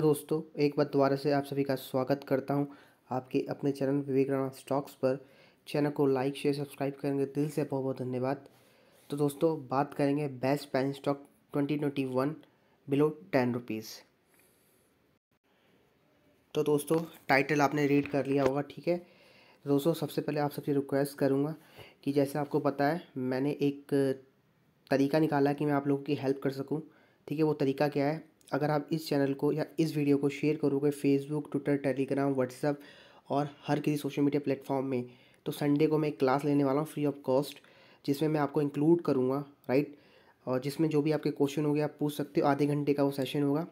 दोस्तों एक बार दोबारा से आप सभी का स्वागत करता हूं आपके अपने चैनल विवेक राणा स्टॉक्स पर चैनल को लाइक शेयर सब्सक्राइब करेंगे दिल से बहुत बहुत धन्यवाद तो दोस्तों बात करेंगे best penny stock 2021 below ten rupees तो दोस्तों टाइटल आपने रीड कर लिया होगा ठीक है दोस्तों सबसे पहले आप सबसे रिक्वेस्ट करूँगा कि जैसे आपको पता है मैंने एक तरीका निकाला कि मैं आप लोगों की हेल्प कर सकूँ ठीक है वो तरीका क्या है अगर आप इस चैनल को या इस वीडियो को शेयर करोगे फेसबुक ट्विटर टेलीग्राम व्हाट्सअप और हर किसी सोशल मीडिया प्लेटफॉर्म में तो संडे को मैं एक क्लास लेने वाला हूँ फ्री ऑफ कॉस्ट जिसमें मैं आपको इंक्लूड करूँगा राइट और जिसमें जो भी आपके क्वेश्चन होंगे आप पूछ सकते हो आधे घंटे का वो सेशन होगा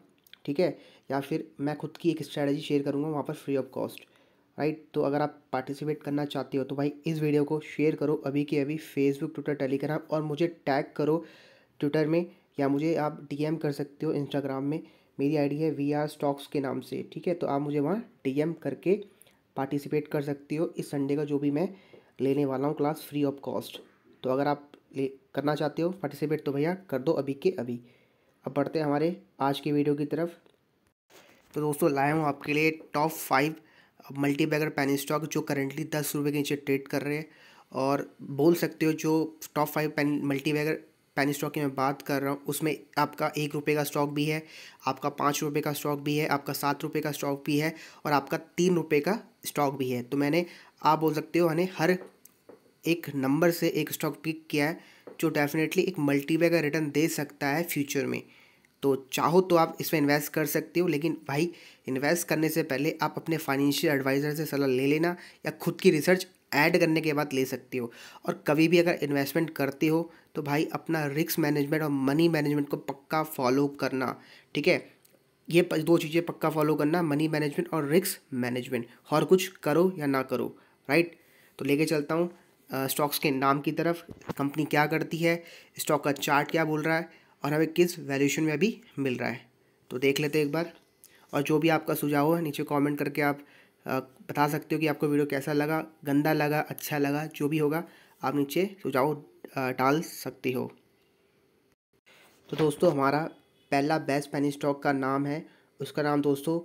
ठीक है या फिर मैं खुद की एक स्ट्रैटेजी शेयर करूँगा वहाँ पर फ्री ऑफ कॉस्ट राइट तो अगर आप पार्टिसिपेट करना चाहते हो तो भाई इस वीडियो को शेयर करो अभी के अभी फेसबुक ट्विटर टेलीग्राम और मुझे टैग करो ट्विटर में या मुझे आप डी कर सकते हो इंस्टाग्राम में मेरी आईडी है वी आर स्टॉक्स के नाम से ठीक है तो आप मुझे वहाँ डी करके पार्टिसिपेट कर सकते हो इस संडे का जो भी मैं लेने वाला हूँ क्लास फ्री ऑफ कॉस्ट तो अगर आप ले करना चाहते हो पार्टिसिपेट तो भैया कर दो अभी के अभी अब बढ़ते हैं हमारे आज के वीडियो की तरफ तो दोस्तों लाया हूँ आपके लिए top five multibagger penny stock जो करेंटली दस रुपये के नीचे ट्रेड कर रहे हैं और बोल सकते हो जो top five pen multibagger penny stock की मैं बात कर रहा हूँ उसमें आपका एक रुपये का स्टॉक भी है आपका पाँच रुपये का स्टॉक भी है आपका सात रुपये का स्टॉक भी है और आपका तीन रुपये का स्टॉक भी है तो मैंने आप बोल सकते हो मैंने हर एक नंबर से एक स्टॉक पिक किया है जो डेफिनेटली एक मल्टीवे का रिटर्न दे सकता है फ्यूचर में तो चाहो तो आप इसमें इन्वेस्ट कर सकते हो लेकिन भाई इन्वेस्ट करने से पहले आप अपने फाइनेंशियल एडवाइज़र से सलाह ले लेना या खुद की रिसर्च ऐड करने के बाद ले सकते हो और कभी भी अगर इन्वेस्टमेंट करते हो तो भाई अपना रिस्क मैनेजमेंट और मनी मैनेजमेंट को पक्का फॉलो करना ठीक है ये दो चीज़ें पक्का फॉलो करना मनी मैनेजमेंट और रिस्क मैनेजमेंट और कुछ करो या ना करो राइट तो लेके चलता हूँ स्टॉक्स के नाम की तरफ कंपनी क्या करती है स्टॉक का चार्ट क्या बोल रहा है और हमें किस वैल्यूशन में अभी मिल रहा है तो देख लेते एक बार और जो भी आपका सुझाव है नीचे कमेंट करके आप बता सकते हो कि आपको वीडियो कैसा लगा गंदा लगा अच्छा लगा जो भी होगा आप नीचे सुझाव डाल सकते हो तो दोस्तों हमारा पहला बेस्ट पेनी स्टॉक का नाम है उसका नाम दोस्तों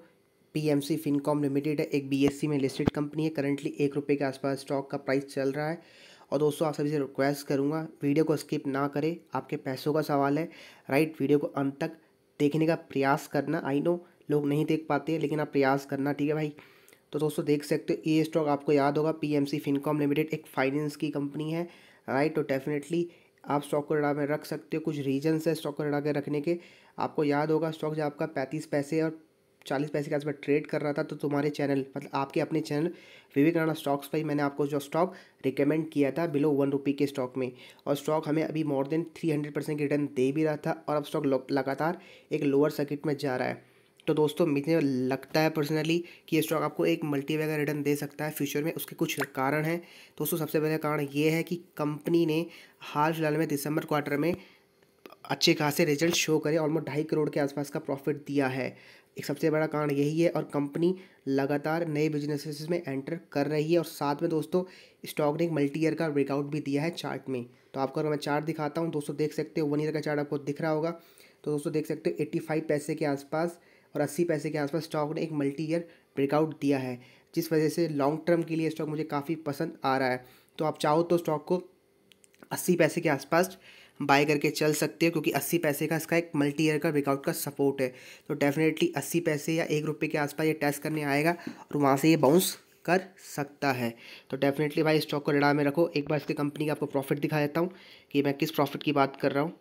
पीएमसी फिनकॉम लिमिटेड है एक बीएससी e में लिस्टेड कंपनी है करंटली एक रुपये के आसपास स्टॉक का प्राइस चल रहा है और दोस्तों आप सभी से रिक्वेस्ट करूँगा वीडियो को स्किप ना करें आपके पैसों का सवाल है राइट वीडियो को अंत तक देखने का प्रयास करना आई नो लोग नहीं देख पाते लेकिन आप प्रयास करना ठीक है भाई तो दोस्तों देख सकते हो ये स्टॉक आपको याद होगा पीएमसी फिनकॉम लिमिटेड एक फाइनेंस की कंपनी है राइट तो डेफिनेटली आप स्टॉक को रड़ा में रख सकते हो कुछ रीजन्स है स्टॉक को रड़ा के रखने के आपको याद होगा स्टॉक जब आपका पैंतीस पैसे और चालीस पैसे के आसपास ट्रेड कर रहा था तो तुम्हारे चैनल मतलब आपके अपने चैनल विवेक राणा स्टॉक्स पर ही मैंने आपको जो स्टॉक रिकमेंड किया था बिलो वन रुपी के स्टॉक में और स्टॉक हमें अभी more than three hundred percent return दे भी रहा था और अब स्टॉक लगातार एक लोअर सर्किट में जा रहा है तो दोस्तों मुझे लगता है पर्सनली कि ये स्टॉक आपको एक मल्टीवे का रिटर्न दे सकता है फ्यूचर में उसके कुछ कारण हैं दोस्तों सबसे पहले कारण ये है कि कंपनी ने हाल फिलहाल में दिसंबर क्वार्टर में अच्छे खासे रिजल्ट शो करे ऑलमोस्ट ढाई करोड़ के आसपास का प्रॉफिट दिया है एक सबसे बड़ा कारण यही है और कंपनी लगातार नए बिजनेसेस में एंटर कर रही है और साथ में दोस्तों स्टॉक ने एक मल्टी ईयर का ब्रेकआउट भी दिया है चार्ट में तो आपको अगर मैं चार्ट दिखाता हूँ दोस्तों देख सकते हो वन ईयर का चार्ट आपको दिख रहा होगा तो दोस्तों देख सकते हो एट्टी फाइव पैसे के आसपास और अस्सी पैसे के आसपास स्टॉक ने एक मल्टी ईयर ब्रेकआउट दिया है जिस वजह से लॉन्ग टर्म के लिए स्टॉक मुझे काफ़ी पसंद आ रहा है तो आप चाहो तो स्टॉक को अस्सी पैसे के आसपास बाय करके चल सकते हो क्योंकि अस्सी पैसे का इसका एक मल्टी ईयर का ब्रेकआउट का सपोर्ट है तो डेफिनेटली अस्सी पैसे या एक रुपये के आसपास ये टेस्ट करने आएगा और वहाँ से ये बाउंस कर सकता है तो डेफिनेटली भाई स्टॉक को रडार में रखो एक बार इसके कंपनी का आपको प्रॉफिट दिखा देता हूँ कि मैं किस प्रॉफिट की बात कर रहा हूँ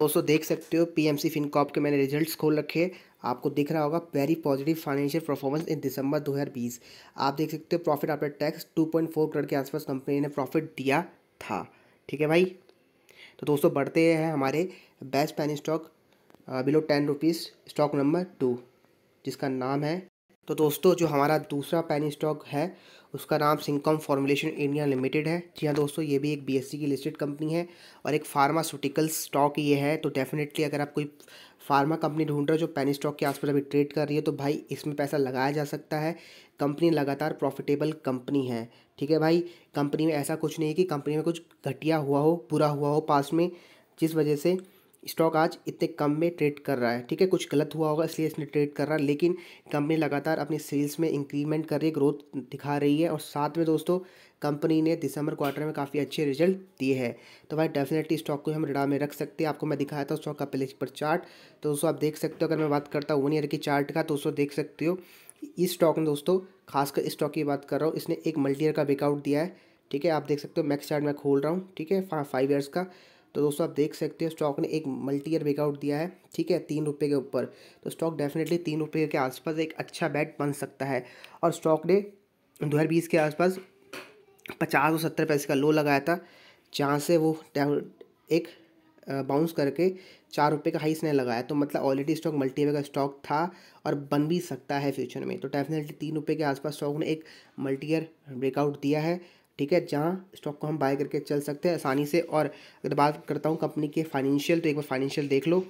दोस्तों देख सकते हो पीएमसी फिनकॉप के मैंने रिजल्ट्स खोल रखे आपको दिख रहा होगा very positive financial performance in December 2020 आप देख सकते हो प्रॉफिट आफ्टर टैक्स 2.4 करोड़ के आसपास कंपनी ने प्रॉफिट दिया था ठीक है भाई तो दोस्तों बढ़ते हैं हमारे best penny stock below ten rupees stock number two जिसका नाम है तो दोस्तों जो हमारा दूसरा पैन स्टॉक है उसका नाम सिंकम फॉर्मुलेशन इंडिया लिमिटेड है जी हाँ दोस्तों ये भी एक बीएससी e की लिस्टेड कंपनी है और एक फार्मास्यूटिकल स्टॉक ये है तो डेफिनेटली अगर आप कोई फार्मा कंपनी ढूंढ रहे हो जो पैन स्टॉक के आसपास अभी ट्रेड कर रही है तो भाई इसमें पैसा लगाया जा सकता है कंपनी लगातार प्रॉफिटेबल कंपनी है ठीक है भाई कंपनी में ऐसा कुछ नहीं है कि कंपनी में कुछ घटिया हुआ हो बुरा हुआ हो पास में जिस वजह से स्टॉक आज इतने कम में ट्रेड कर रहा है ठीक है कुछ गलत हुआ होगा इसलिए इसने ट्रेड कर रहा है लेकिन कंपनी लगातार अपनी सेल्स में इंक्रीमेंट कर रही है ग्रोथ दिखा रही है और साथ में दोस्तों कंपनी ने दिसंबर क्वार्टर में काफ़ी अच्छे रिजल्ट दिए हैं तो भाई डेफिनेटली स्टॉक को हम रिडा में रख सकते हैं आपको मैं दिखाया था स्टॉक का पहले पर चार्ट तो दोस्तों आप देख सकते हो अगर मैं बात करता हूँ वन ईयर के चार्ट का तो दोस्तों देख सकते हो इस स्टॉक में दोस्तों खासकर इस स्टॉक की बात कर रहा हूँ इसने एक मल्टी ईयर का ब्रेकआउट दिया है ठीक है आप देख सकते हो मैक्स चार्ट मैं खोल रहा हूँ ठीक है फाइव ईयर्स का तो दोस्तों आप देख सकते हो स्टॉक ने एक मल्टी ईयर ब्रेकआउट दिया है ठीक है तीन रुपये के ऊपर तो स्टॉक डेफिनेटली तीन रुपये के आसपास एक अच्छा बैट बन सकता है और स्टॉक ने दो के आसपास पचास और सत्तर पैसे का लो लगाया था जहाँ से वो एक बाउंस करके चार रुपये का हाइस ने लगाया तो मतलब ऑलरेडी स्टॉक मल्टी का स्टॉक था और बन भी सकता है फ्यूचर में तो डेफिनेटली तीन रुपये के आसपास स्टॉक ने एक मल्टी ईयर ब्रेकआउट दिया है ठीक है जहाँ स्टॉक को हम बाय करके चल सकते हैं आसानी से और अगर बात करता हूँ कंपनी के फाइनेंशियल तो एक बार फाइनेंशियल देख लो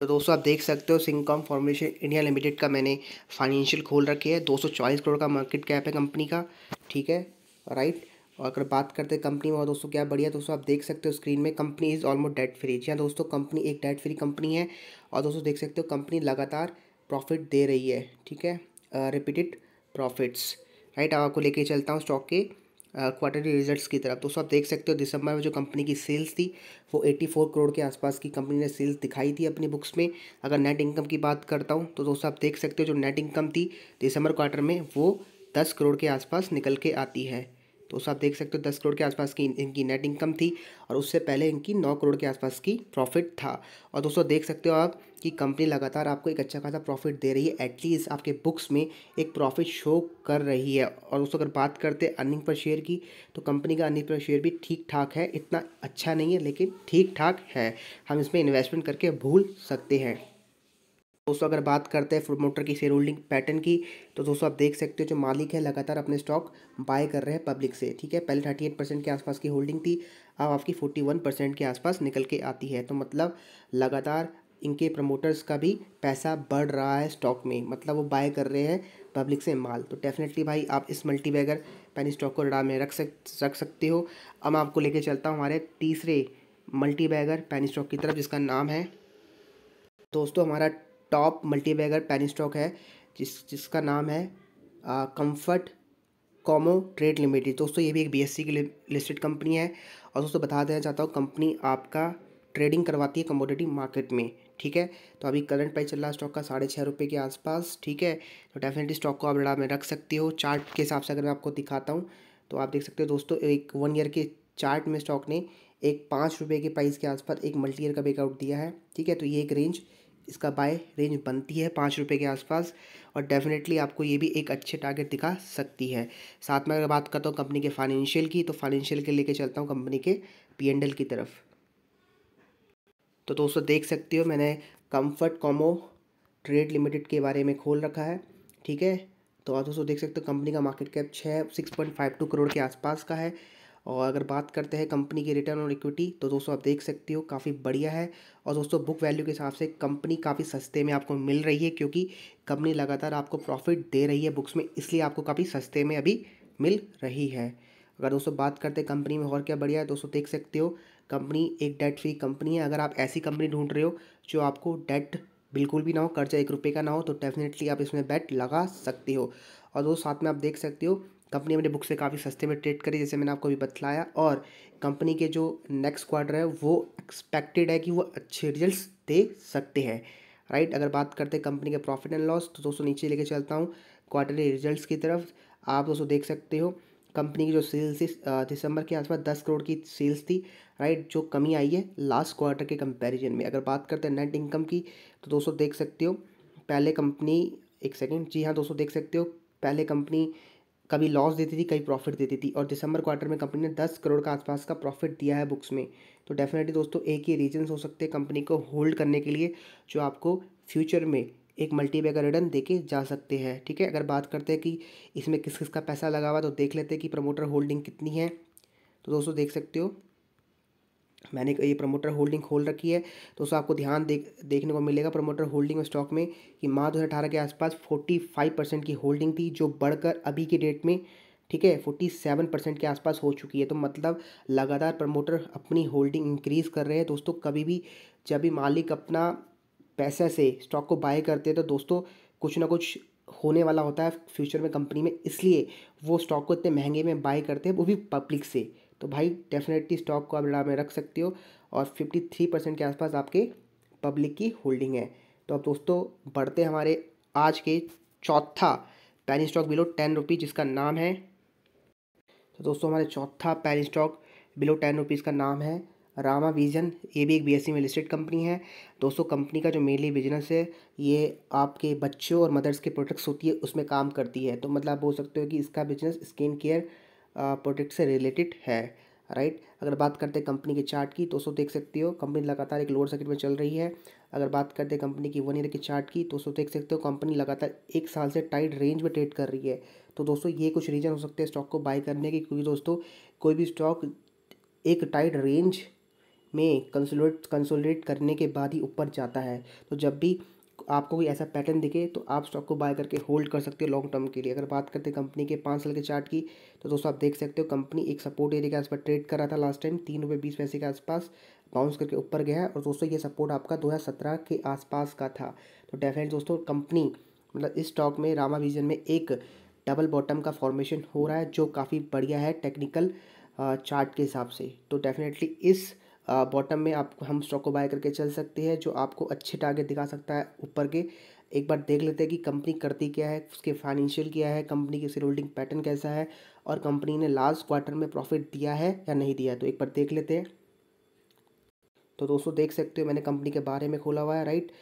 तो दोस्तों आप देख सकते हो सिंकॉम फॉर्मेशन इंडिया लिमिटेड का मैंने फाइनेंशियल खोल रखी है दो करोड़ का मार्केट कैप है कंपनी का ठीक है राइट और अगर बात करते हैं कंपनी में और दोस्तों क्या बढ़िया दोस्तों आप देख सकते हो स्क्रीन में company is almost debt free जी हाँ दोस्तों कंपनी एक डेट फ्री कंपनी है और दोस्तों देख सकते हो कंपनी लगातार प्रॉफिट दे रही है ठीक है रिपीटेड प्रॉफिट्स राइट अब आपको लेके चलता हूँ स्टॉक के क्वार्टरली रिजल्ट्स की तरफ तो सब देख सकते हो दिसंबर में जो कंपनी की सेल्स थी वो 84 करोड़ के आसपास की कंपनी ने सेल्स दिखाई थी अपनी बुक्स में अगर नेट इनकम की बात करता हूँ तो दोस्तों आप देख सकते हो जो नेट इनकम थी दिसंबर क्वार्टर में वो दस करोड़ के आसपास निकल के आती है तो उस आप देख सकते हो दस करोड़ के आसपास की इनकी नेट इनकम थी और उससे पहले इनकी नौ करोड़ के आसपास की प्रॉफिट था और दोस्तों देख सकते हो आप कि कंपनी लगातार आपको एक अच्छा खासा प्रॉफिट दे रही है एटलीस्ट आपके बुक्स में एक प्रॉफिट शो कर रही है और दोस्तों अगर बात करते हैं अर्निंग पर शेयर की तो कंपनी का अर्निंग पर शेयर भी ठीक ठाक है इतना अच्छा नहीं है लेकिन ठीक ठाक है हम इसमें इन्वेस्टमेंट करके भूल सकते हैं दोस्तों अगर बात करते हैं प्रोमोटर की शेयर होल्डिंग पैटर्न की तो दोस्तों आप देख सकते हो जो मालिक है लगातार अपने स्टॉक बाय कर रहे हैं पब्लिक से ठीक है पहले थर्टी एट परसेंट के आसपास की होल्डिंग थी अब आपकी फोर्टी वन परसेंट के आसपास निकल के आती है तो मतलब लगातार इनके प्रमोटर्स का भी पैसा बढ़ रहा है स्टॉक में मतलब वो बाय कर रहे हैं पब्लिक से माल तो डेफिनेटली भाई आप इस मल्टी बैगर पैनी स्टॉक को रड़ा में रख सक रख सकते हो अब मैं आपको लेके चलता हूँ हमारे तीसरे मल्टी बैगर पैनी स्टॉक की तरफ जिसका नाम है दोस्तों हमारा टॉप मल्टीबैगर पैन स्टॉक है जिस जिसका नाम है कंफर्ट कॉमो ट्रेड लिमिटेड दोस्तों ये भी एक बीएससी की लिस्टेड कंपनी है और दोस्तों बता देना चाहता हूँ कंपनी आपका ट्रेडिंग करवाती है कमोडिटी मार्केट में ठीक है तो अभी करंट प्राइस चल रहा है स्टॉक का साढ़े छः रुपये के आसपास ठीक है तो डेफिनेटली स्टॉक को आप लड़ा में रख सकते हो चार्ट के हिसाब से अगर मैं आपको दिखाता हूँ तो आप देख सकते हो दोस्तों एक वन ईयर के चार्ट में स्टॉक ने एक पाँच रुपये के प्राइस के आसपास एक मल्टी ईयर का ब्रेकआउट दिया है ठीक है तो ये एक रेंज इसका बाय रेंज बनती है पाँच रुपये के आसपास और डेफिनेटली आपको ये भी एक अच्छे टारगेट दिखा सकती है साथ में अगर बात करता हूँ कंपनी के फाइनेंशियल की तो फाइनेंशियल के लेके चलता हूँ कंपनी के पी एंड एल की तरफ तो दोस्तों देख सकते हो मैंने कम्फर्ट कॉमो ट्रेड लिमिटेड के बारे में खोल रखा है ठीक है तो आप दोस्तों देख सकते हो कंपनी का मार्केट कैप छः six point five two crore के आसपास का है और अगर बात करते हैं कंपनी की रिटर्न और इक्विटी तो दोस्तों आप देख सकते हो काफ़ी बढ़िया है और दोस्तों बुक वैल्यू के हिसाब से कंपनी काफ़ी सस्ते में आपको मिल रही है क्योंकि कंपनी लगातार आपको प्रॉफिट दे रही है बुक्स में इसलिए आपको काफ़ी सस्ते में अभी मिल रही है अगर दोस्तों बात करते हैं कंपनी में और क्या बढ़िया है दोस्तों देख सकते हो कंपनी एक डेट फ्री कंपनी है अगर आप ऐसी कंपनी ढूंढ रहे हो जो आपको डेट बिल्कुल भी ना हो कर्जा एक रुपये का ना हो तो डेफिनेटली आप इसमें बैट लगा सकते हो और दोस्तों साथ में आप देख सकते हो कंपनी अपनी बुक से काफ़ी सस्ते में ट्रेड करी जैसे मैंने आपको भी बतलाया और कंपनी के जो नेक्स्ट क्वार्टर है वो एक्सपेक्टेड है कि वो अच्छे रिजल्ट दे सकते हैं राइट अगर बात करते हैं कंपनी के प्रॉफिट एंड लॉस तो दोस्तों नीचे लेके चलता हूँ क्वार्टरली रिजल्ट की तरफ आप दोस्तों देख सकते हो कंपनी की जो सेल्स थी दिसंबर के आसपास दस करोड़ की सेल्स थी राइट जो कमी आई है लास्ट क्वार्टर के कंपैरिजन में अगर बात करते हैं नेट इनकम की तो दोस्तों देख सकते हो पहले कंपनी एक सेकेंड जी हाँ दोस्तों देख सकते हो पहले कंपनी कभी लॉस देती थी कभी प्रॉफिट देती थी और दिसंबर क्वार्टर में कंपनी ने दस करोड़ के आसपास का प्रॉफिट दिया है बुक्स में तो डेफिनेटली दोस्तों एक ही रीजन्स हो सकते हैं कंपनी को होल्ड करने के लिए जो आपको फ्यूचर में एक मल्टी बैगर रिटर्न दे जा सकते हैं ठीक है अगर बात करते हैं कि इसमें किस किस का पैसा लगा हुआ तो देख लेते हैं कि प्रमोटर होल्डिंग कितनी है तो दोस्तों देख सकते हो मैंने ये प्रमोटर होल्डिंग खोल रखी है तो उसको आपको ध्यान देख देखने को मिलेगा प्रमोटर होल्डिंग स्टॉक में कि माँ दो के आसपास फोर्टी फाइव परसेंट की होल्डिंग थी जो बढ़कर अभी की डेट में ठीक है फोर्टी सेवन परसेंट के आसपास हो चुकी है तो मतलब लगातार प्रमोटर अपनी होल्डिंग इंक्रीज़ कर रहे हैं दोस्तों कभी भी जब भी मालिक अपना पैसे से स्टॉक को बाय करते हैं तो दोस्तों कुछ ना कुछ होने वाला होता है फ्यूचर में कंपनी में इसलिए वो स्टॉक को इतने महंगे में बाय करते हैं वो भी पब्लिक से तो भाई डेफिनेटली स्टॉक को आप लड़ा में रख सकते हो और फिफ्टी थ्री परसेंट के आसपास आपके पब्लिक की होल्डिंग है तो अब दोस्तों बढ़ते हमारे आज के चौथा पैनी स्टॉक बिलो टेन रुपीज़ जिसका नाम है तो दोस्तों हमारे चौथा पैनी स्टॉक बिलो टेन रुपीज़ का नाम है रामा विजन ये भी एक बीएससी e में लिस्टेड कंपनी है दोस्तों कंपनी का जो मेनली बिजनेस है ये आपके बच्चों और मदर्स के प्रोडक्ट्स होती है उसमें काम करती है तो मतलब आप बोल सकते हो कि इसका बिजनेस स्किन केयर प्रोडक्ट से रिलेटेड है राइट अगर बात करते हैं कंपनी के चार्ट की तो उसको देख सकते हो कंपनी लगातार एक लोअर सर्किट में चल रही है अगर बात करते हैं कंपनी की वन ईयर के चार्ट की तो उसको देख सकते हो कंपनी लगातार एक साल से टाइट रेंज में ट्रेड कर रही है तो दोस्तों ये कुछ रीज़न हो सकते हैं स्टॉक को बाई करने के क्योंकि दोस्तों कोई भी स्टॉक एक टाइट रेंज में कंसोलिडेट कंसोलिडेट करने के बाद ही ऊपर जाता है तो जब भी आपको कोई ऐसा पैटर्न दिखे तो आप स्टॉक को बाय करके होल्ड कर सकते हो लॉन्ग टर्म के लिए अगर बात करते हैं कंपनी के पाँच साल के चार्ट की तो दोस्तों आप देख सकते हो कंपनी एक सपोर्ट एरिया के आसपास ट्रेड कर रहा था लास्ट टाइम तीन रुपये बीस पैसे के आसपास बाउंस करके ऊपर गया है और दोस्तों ये सपोर्ट आपका दो के आसपास का था तो डेफिनेट दोस्तों कंपनी मतलब इस स्टॉक में रामा विजन में एक डबल बॉटम का फॉर्मेशन हो रहा है जो काफ़ी बढ़िया है टेक्निकल चार्ट के हिसाब से तो डेफिनेटली इस बॉटम में आप हम स्टॉक को बाय करके चल सकते हैं जो आपको अच्छे टारगेट दिखा सकता है ऊपर के एक बार देख लेते हैं कि कंपनी करती क्या है उसके फाइनेंशियल क्या है कंपनी के होल्डिंग पैटर्न कैसा है और कंपनी ने लास्ट क्वार्टर में प्रॉफिट दिया है या नहीं दिया है तो एक बार देख लेते हैं तो दोस्तों देख सकते हो मैंने कंपनी के बारे में खोला हुआ है राइट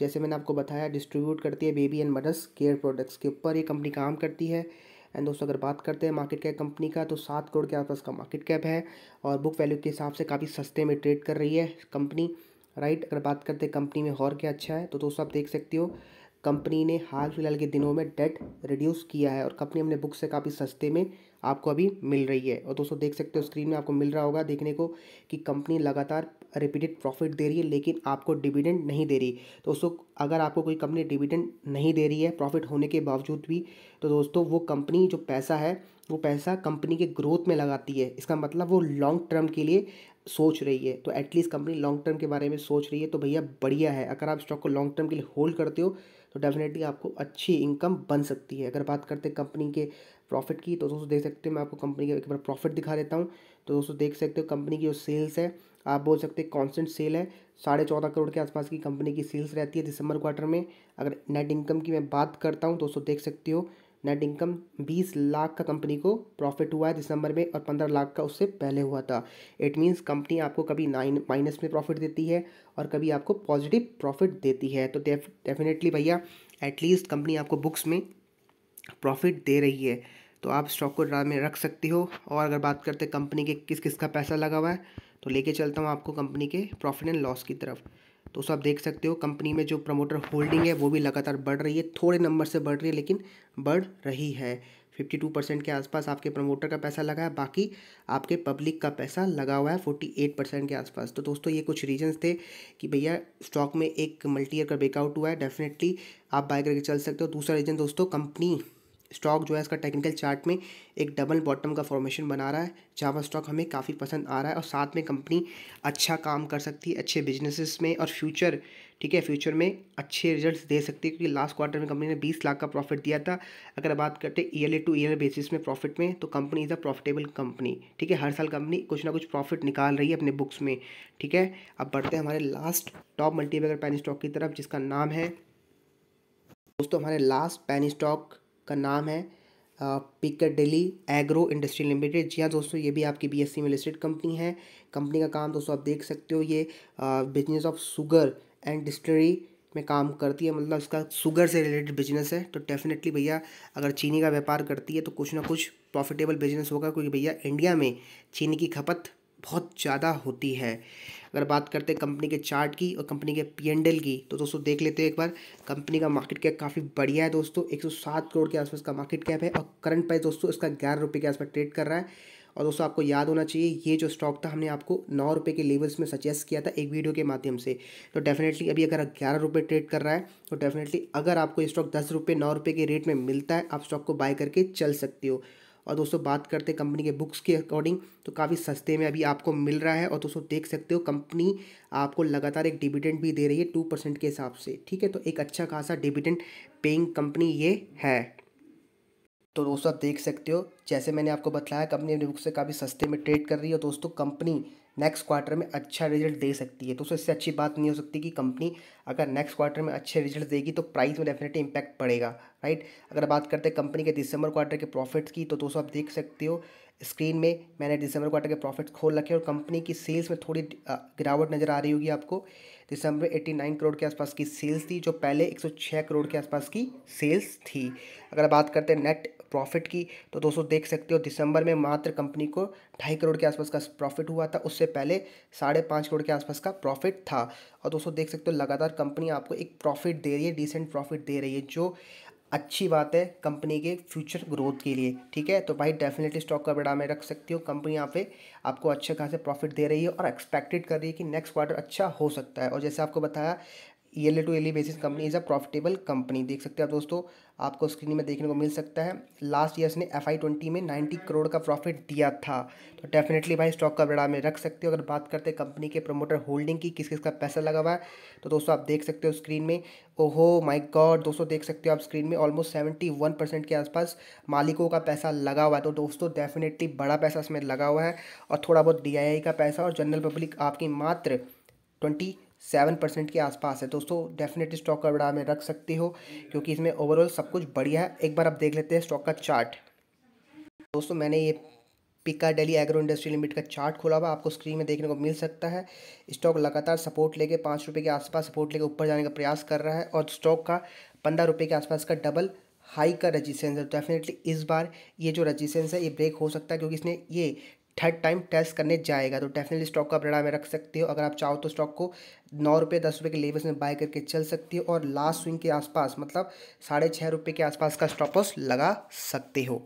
जैसे मैंने आपको बताया डिस्ट्रीब्यूट करती है baby and mothers care products के ऊपर ये कंपनी काम करती है एंड दोस्तों अगर बात करते हैं मार्केट कैप कंपनी का तो सात करोड़ के आसपास का मार्केट कैप है और बुक वैल्यू के हिसाब से काफ़ी सस्ते में ट्रेड कर रही है कंपनी राइट अगर बात करते हैं कंपनी में और क्या अच्छा है तो दोस्तों आप देख सकते हो कंपनी ने हाल फिलहाल के दिनों में डेट रिड्यूस किया है और कंपनी अपने बुक से काफ़ी सस्ते में आपको अभी मिल रही है और दोस्तों देख सकते हो स्क्रीन में आपको मिल रहा होगा देखने को कि कंपनी लगातार रिपीटेड प्रॉफिट दे रही है लेकिन आपको डिविडेंड नहीं दे रही दोस्तों अगर आपको कोई कंपनी डिविडेंड नहीं दे रही है प्रॉफिट होने के बावजूद भी तो दोस्तों वो कंपनी जो पैसा है वो पैसा कंपनी के ग्रोथ में लगाती है इसका मतलब वो लॉन्ग टर्म के लिए सोच रही है तो एटलीस्ट कंपनी लॉन्ग टर्म के बारे में सोच रही है तो भैया बढ़िया है अगर आप स्टॉक को लॉन्ग टर्म के लिए होल्ड करते हो तो डेफिनेटली आपको अच्छी इनकम बन सकती है अगर बात करते हैं कंपनी के प्रॉफिट की तो दोस्तों देख सकते हो मैं आपको कंपनी का एक बार प्रॉफिट दिखा देता हूँ तो दोस्तों देख सकते हो कंपनी की जो सेल्स है आप बोल सकते हैं कांस्टेंट सेल है साढ़े चौदह करोड़ के आसपास की कंपनी की सेल्स रहती है दिसंबर क्वार्टर में अगर नेट इनकम की मैं बात करता हूँ दोस्तों देख सकते हो नेट इनकम बीस लाख का कंपनी को प्रॉफिट हुआ है दिसंबर में और पंद्रह लाख का उससे पहले हुआ था इट मीन्स कंपनी आपको कभी नाइन माइनस में प्रॉफिट देती है और कभी आपको पॉजिटिव प्रॉफिट देती है तो डेफिनेटली भैया एटलीस्ट कंपनी आपको बुक्स में प्रॉफिट दे रही है तो आप स्टॉक को ड्रा में रख सकती हो और अगर बात करते कंपनी के किस किस का पैसा लगा हुआ है तो लेके चलता हूँ आपको कंपनी के प्रॉफिट एंड लॉस की तरफ तो सब देख सकते हो कंपनी में जो प्रमोटर होल्डिंग है वो भी लगातार बढ़ रही है थोड़े नंबर से बढ़ रही है लेकिन बढ़ रही है फिफ्टी टू परसेंट के आसपास आपके प्रमोटर का पैसा लगा है बाकी आपके पब्लिक का पैसा लगा हुआ है फोर्टी एट परसेंट के आसपास तो दोस्तों ये कुछ रीजंस थे कि भैया स्टॉक में एक मल्टी ईयर का ब्रेकआउट हुआ है डेफिनेटली आप बाय करके चल सकते हो दूसरा रीजन दोस्तों कंपनी स्टॉक जो है इसका टेक्निकल चार्ट में एक डबल बॉटम का फॉर्मेशन बना रहा है पर स्टॉक हमें काफ़ी पसंद आ रहा है और साथ में कंपनी अच्छा काम कर सकती है अच्छे बिजनेसेस में और फ्यूचर ठीक है फ्यूचर में अच्छे रिजल्ट्स दे सकती है क्योंकि लास्ट क्वार्टर में कंपनी ने बीस लाख का प्रॉफिट दिया था अगर बात करते ईयरली टू ईयर बेसिस में प्रॉफिट में तो company is a profitable company ठीक है हर साल कंपनी कुछ ना कुछ प्रॉफिट निकाल रही है अपने बुक्स में ठीक है अब बढ़ते हैं हमारे last top multibagger penny stock की तरफ जिसका नाम है दोस्तों हमारे लास्ट पैन स्टॉक का नाम है डेली एग्रो इंडस्ट्री लिमिटेड जी हाँ दोस्तों ये भी आपकी बीएससी में लिस्टेड कंपनी है कंपनी का काम दोस्तों आप देख सकते हो ये business of sugar and distillery में काम करती है मतलब इसका सुगर से रिलेटेड बिजनेस है तो डेफिनेटली भैया अगर चीनी का व्यापार करती है तो कुछ ना कुछ प्रॉफिटेबल बिजनेस होगा क्योंकि भैया इंडिया में चीनी की खपत बहुत ज़्यादा होती है अगर बात करते हैं कंपनी के चार्ट की और कंपनी के पी एंड एल की तो दोस्तों देख लेते हैं एक बार कंपनी का मार्केट कैप काफ़ी बढ़िया है दोस्तों एक सौ सात करोड़ के आसपास का मार्केट कैप है और करंट प्राइस दोस्तों इसका ग्यारह रुपये के आसपास ट्रेड कर रहा है और दोस्तों आपको याद होना चाहिए ये जो स्टॉक था हमने आपको नौ रुपये के लेवल्स में सजेस्ट किया था एक वीडियो के माध्यम से तो डेफिनेटली अभी अगर ग्यारह रुपये ट्रेड कर रहा है तो डेफिनेटली अगर आपको ये स्टॉक दस रुपये नौ रुपये के रेट में मिलता है आप स्टॉक को बाय करके चल सकते हो और दोस्तों बात करते हैं कंपनी के बुक्स के अकॉर्डिंग तो काफ़ी सस्ते में अभी आपको मिल रहा है और दोस्तों देख सकते हो कंपनी आपको लगातार एक डिविडेंड भी दे रही है टू परसेंट के हिसाब से ठीक है तो एक अच्छा खासा डिविडेंड पेइंग कंपनी ये है तो दोस्तों आप देख सकते हो जैसे मैंने आपको बताया कंपनी अपने बुक से काफ़ी सस्ते में ट्रेड कर रही है दोस्तों कंपनी नेक्स्ट क्वार्टर में अच्छा रिजल्ट दे सकती है तो उससे अच्छी बात नहीं हो सकती कि कंपनी अगर नेक्स्ट क्वार्टर में अच्छे रिजल्ट देगी तो प्राइस में डेफिनेटली इंपैक्ट पड़ेगा राइट अगर बात करते हैं कंपनी के दिसंबर क्वार्टर के प्रॉफिट्स की तो दोस्तों आप देख सकते हो स्क्रीन में मैंने दिसंबर क्वार्टर के प्रॉफिट्स खोल रखे और कंपनी की सेल्स में थोड़ी गिरावट नज़र आ रही होगी आपको दिसंबर एट्टी नाइन करोड़ के आसपास की सेल्स थी जो पहले एक सौ छः करोड़ के आसपास की सेल्स थी अगर बात करते हैं नेट प्रॉफिट की तो दोस्तों देख सकते हो दिसंबर में मात्र कंपनी को ढाई करोड़ के आसपास का प्रॉफिट हुआ था उससे पहले साढ़े पाँच करोड़ के आसपास का प्रॉफिट था और दोस्तों देख सकते हो लगातार कंपनी आपको एक प्रॉफिट दे रही है डिसेंट प्रॉफिट दे रही है जो अच्छी बात है कंपनी के फ्यूचर ग्रोथ के लिए ठीक है तो भाई डेफिनेटली स्टॉक का बड़ा में रख सकती हो कंपनी यहाँ पे आपको अच्छे खासे प्रॉफिट दे रही है और एक्सपेक्टेड कर रही है कि नेक्स्ट क्वार्टर अच्छा हो सकता है और जैसे आपको बताया yearly to yearly basis company is a profitable company देख सकते हैं आप दोस्तों आपको स्क्रीन में देखने को मिल सकता है लास्ट ईयर इसने एफ आई ट्वेंटी में नाइन्टी करोड़ का प्रॉफिट दिया था तो डेफिनेटली भाई स्टॉक का बड़ा में रख सकते हो अगर बात करते हैं कंपनी के प्रमोटर होल्डिंग की किस किस का पैसा लगा हुआ है तो दोस्तों आप देख सकते हो स्क्रीन में ओहो माय गॉड दोस्तों देख सकते हो आप स्क्रीन में ऑलमोस्ट सेवेंटी वन परसेंट के आसपास मालिकों का पैसा लगा हुआ है तो दोस्तों डेफिनेटली बड़ा पैसा इसमें लगा हुआ है और थोड़ा बहुत डी का पैसा और जनरल पब्लिक आपकी मात्र ट्वेंटी सेवन परसेंट के आसपास है दोस्तों डेफिनेट स्टॉक का बड़ा में रख सकते हो क्योंकि इसमें ओवरऑल सब कुछ बढ़िया है एक बार आप देख लेते हैं स्टॉक का चार्ट दोस्तों मैंने ये पिका डेली एग्रो इंडस्ट्री लिमिटेड का चार्ट खोला हुआ आपको स्क्रीन में देखने को मिल सकता है स्टॉक लगातार सपोर्ट लेके पाँच रुपये के आसपास सपोर्ट लेके ऊपर जाने का प्रयास कर रहा है और स्टॉक का पंद्रह रुपये के आसपास का डबल हाई का रजिस्टेंस है डेफिनेटली तो इस बार ये जो रजिस्टेंस है ये ब्रेक हो सकता है क्योंकि इसने ये थर्ड टाइम टेस्ट करने जाएगा तो डेफिनेटली स्टॉक को आप रख सकते हो अगर आप चाहो तो स्टॉक को नौ रुपये दस रुपये के लेवल्स में बाय करके चल सकती हो और लास्ट स्विंग के आसपास मतलब साढ़े छः रुपये के आसपास का स्टॉप लगा सकते हो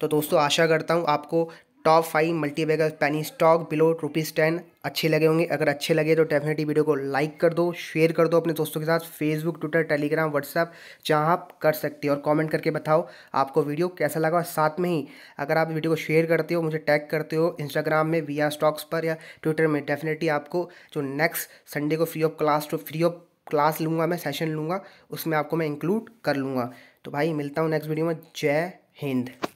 तो दोस्तों आशा करता हूँ आपको top five multibagger penny stock below rupees ten अच्छे लगे होंगे अगर अच्छे लगे तो डेफिनेटली वीडियो को लाइक कर दो शेयर कर दो अपने दोस्तों के साथ फेसबुक ट्विटर टेलीग्राम व्हाट्सअप जहाँ आप कर सकते हो और कमेंट करके बताओ आपको वीडियो कैसा लगा और साथ में ही अगर आप वीडियो को शेयर करते हो मुझे टैग करते हो इंस्टाग्राम में वी स्टॉक्स पर या ट्विटर में डेफिनेटली आपको जो नेक्स्ट संडे को free of class to free of class लूँगा मैं सेशन लूँगा उसमें आपको मैं इंक्लूड कर लूँगा तो भाई मिलता हूँ नेक्स्ट वीडियो में जय हिंद